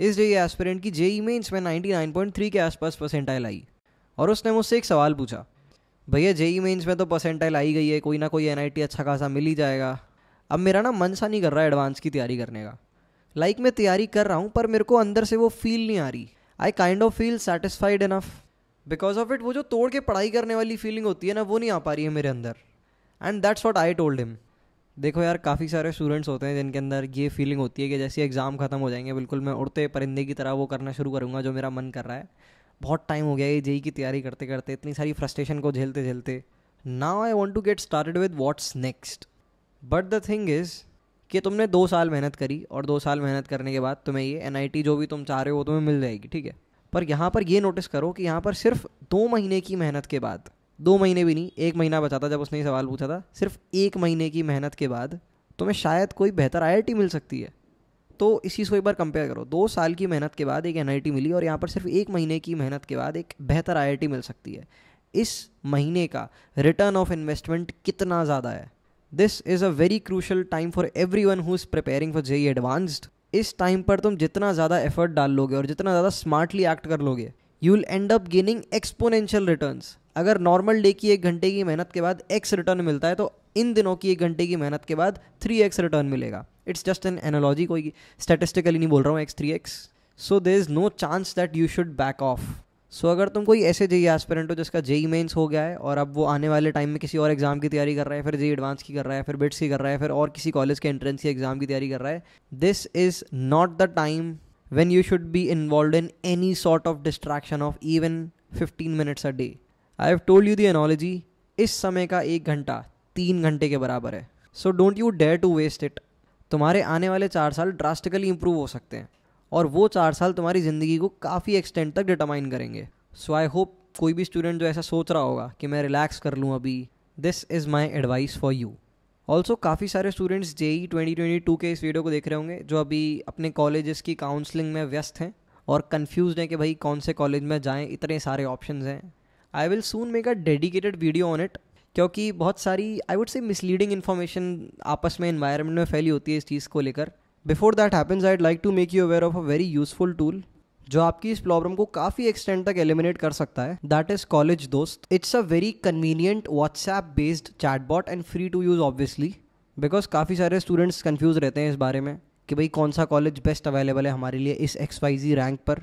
इस JEE aspirant की JEE mains e में थ्री के आसपास परसेंटाइल आई और उसने मुझसे एक सवाल पूछा भैया जेई मेंस e में तो परसेंटाइल आई गई है कोई ना कोई एन अच्छा खासा मिल ही जाएगा अब मेरा ना मन सा नहीं कर रहा है एडवांस की तैयारी करने का लाइक like मैं तैयारी कर रहा हूँ पर मेरे को अंदर से वो फील नहीं आ रही I kind of feel satisfied enough because of it वो जो तोड़ के पढ़ाई करने वाली फीलिंग होती है ना वो नहीं आ पा रही है मेरे अंदर and that's what I told him देखो यार काफ़ी सारे स्टूडेंट्स होते हैं जिनके अंदर ये फीलिंग होती है कि जैसे एग्ज़ाम ख़त्म हो जाएंगे बिल्कुल मैं उड़ते परिंदे की तरह वो करना शुरू करूँगा जो मेरा मन कर रहा है बहुत टाइम हो गया ये जेई की तैयारी करते करते इतनी सारी फ्रस्ट्रेशन को झेलते झेलते now I want to get started with what's next but the thing is कि तुमने दो साल मेहनत करी और दो साल मेहनत करने के बाद तुम्हें ये एन जो भी तुम चाह रहे हो तुम्हें मिल जाएगी ठीक है पर यहाँ पर ये नोटिस करो कि यहाँ पर सिर्फ दो महीने की मेहनत के बाद दो महीने भी नहीं एक महीना बचा था जब उसने ये सवाल पूछा था सिर्फ एक महीने की मेहनत के बाद तुम्हें शायद कोई बेहतर आई मिल सकती है तो इस चीज़ को एक बार कंपेयर करो दो साल की मेहनत के बाद एक एन मिली और यहाँ पर सिर्फ एक महीने की मेहनत के बाद एक बेहतर आई मिल सकती है इस महीने का रिटर्न ऑफ इन्वेस्टमेंट कितना ज़्यादा है this is a very crucial time for everyone who is preparing for JEE advanced इस टाइम पर तुम जितना ज़्यादा एफर्ट डाल लोगे और जितना ज़्यादा स्मार्टली एक्ट कर लोगे you will end up gaining exponential return अगर नॉर्मल डे की एक घंटे की मेहनत के बाद एक्स रिटर्न मिलता है तो इन दिनों की एक घंटे की मेहनत के बाद थ्री एक्स रिटर्न मिलेगा इट्स जस्ट एन एनोलॉजी कोई स्टेटिस्टिकली नहीं बोल रहा हूँ x three x so there is no chance that you should back off सो अगर तुम कोई ऐसे जेई एस्पेरेंट e हो जिसका जेई मेन्स e हो गया है और अब वो आने वाले टाइम में किसी और एग्जाम की तैयारी कर रहा है फिर जेई एडवांस e की कर रहा है फिर बिट्स की कर रहा है फिर और किसी कॉलेज के एंट्रेंस की एग्जाम की तैयारी कर रहा है this is not the time when you should be involved in any sort of distraction of even 15 minutes a day. I have told you the analogy. इस समय का एक घंटा तीन घंटे के बराबर है so don't you dare to waste it तुम्हारे आने वाले चार साल ड्रास्टिकली इंप्रूव हो सकते हैं और वो चार साल तुम्हारी ज़िंदगी को काफ़ी एक्सटेंड तक डिटरमाइन करेंगे सो आई होप कोई भी स्टूडेंट जो ऐसा सोच रहा होगा कि मैं रिलैक्स कर लूँ अभी this is my advice for you also काफ़ी सारे students JEE twenty twenty two के इस वीडियो को देख रहे होंगे जो अभी अपने कॉलेजेस की काउंसलिंग में व्यस्त हैं और कन्फ्यूज हैं कि भाई कौन से कॉलेज में जाएँ इतने सारे ऑप्शन हैं I will soon make a dedicated video on it क्योंकि बहुत सारी I would say misleading information आपस में इन्वायरमेंट में फैली होती है इस चीज़ को लेकर before that happens I like to make you aware of a very useful tool जो आपकी इस प्रॉब्लम को काफ़ी एक्सटेंड तक एलिमिनेट कर सकता है that is college Dost it's a very convenient WhatsApp based chatbot and free to use obviously because काफ़ी सारे स्टूडेंट्स कन्फ्यूज़ रहते हैं इस बारे में कि भाई कौन सा कॉलेज बेस्ट अवेलेबल है हमारे लिए इस एक्स वाई जी रैंक पर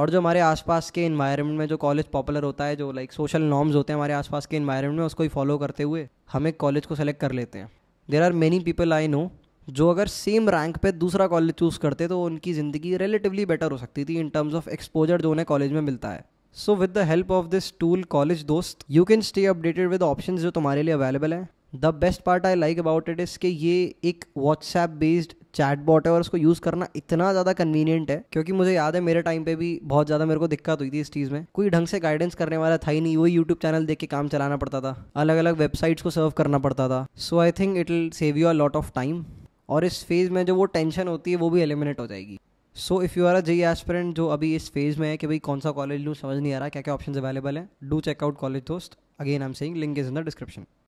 और जो हमारे आसपास के इन्वायरमेंट में जो कॉलेज पॉपुलर होता है जो लाइक सोशल नॉर्म्स होते हैं हमारे आसपास के इन्वायरमेंट में उसको ही फॉलो करते हुए हम एक कॉलेज को सेलेक्ट कर लेते हैं there are many people I know जो अगर सेम रैंक पे दूसरा कॉलेज चूज़ करते तो उनकी ज़िंदगी रिलेटिवली बेटर हो सकती थी इन टर्म्स ऑफ एक्सपोजर जो उन्हें कॉलेज में मिलता है so with the help of this tool college Dost you can stay updated with option जो तुम्हारे लिए अवेलेबल हैं the best part I like about it is कि ये एक व्हाट्सएप बेस्ड चैट बॉट है और उसको यूज़ करना इतना ज़्यादा कन्वीनियंट है क्योंकि मुझे याद है मेरे टाइम पे भी बहुत ज़्यादा मेरे को दिक्कत हुई थी इस चीज़ में कोई ढंग से गाइडेंस करने वाला था ही नहीं वही यूट्यूब चैनल देख के काम चलाना पड़ता था अलग अलग वेबसाइट्स को सर्व करना पड़ता था so I think it will save you a lot of time और इस फेज़ में जो वो टेंशन होती है वो भी एलिमिनेट हो जाएगी so if you are a JEE aspirant जो अभी इस फेज़ में है कि भाई कौन सा कॉलेज लूँ समझ नहीं आ रहा क्या क्या ऑप्शन अवेलेबल है do check out college Dost again I am saying link is in the description